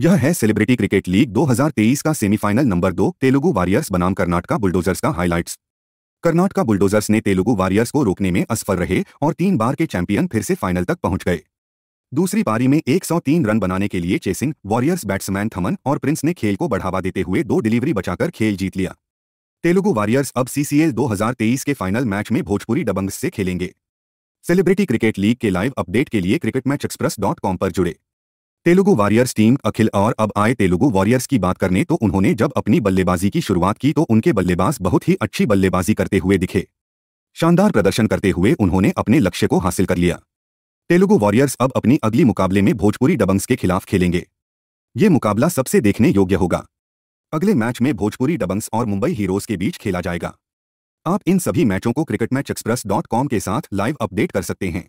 यह है celebrity cricket league 2023 का सेमीफाइनल नंबर दो तेलुगु वॉरियर्स बनाम कर्नाटका बुलडोजर्स का हाइलाइट्स कर्नाटका बुलडोजर्स ने तेलुगु वॉरियर्स को रोकने में असफल रहे और तीन बार के चैंपियन फिर से फाइनल तक पहुंच गए दूसरी पारी में 103 रन बनाने के लिए चेसिंग वॉरियर्स बैट्समैन थमन और प्रिंस ने खेल को बढ़ावा देते हुए दो डिलीवरी बचाकर खेल जीत लिया तेलुगु वॉरियर्स अब सीसीएल 2023 के फाइनल मैच में भोजपुरी डबंग्स से खेलेंगे सेलिब्रिटी क्रिकेट लीग के लाइव अपडेट के लिए cricket match express dot com पर जुड़े तेलुगु वॉरियर्स टीम अखिल और अब आए तेलुगु वॉरियर्स की बात करने तो उन्होंने जब अपनी बल्लेबाजी की शुरुआत की तो उनके बल्लेबाज बहुत ही अच्छी बल्लेबाजी करते हुए दिखे शानदार प्रदर्शन करते हुए उन्होंने अपने लक्ष्य को हासिल कर लिया तेलुगु वॉरियर्स अब अपनी अगली मुकाबले में भोजपुरी डबंग्स के खिलाफ खेलेंगे ये मुकाबला सबसे देखने योग्य होगा अगले मैच में भोजपुरी डबंग्स और मुंबई हीरोज के बीच खेला जाएगा आप इन सभी मैचों को cricket match express dot com के साथ लाइव अपडेट कर सकते हैं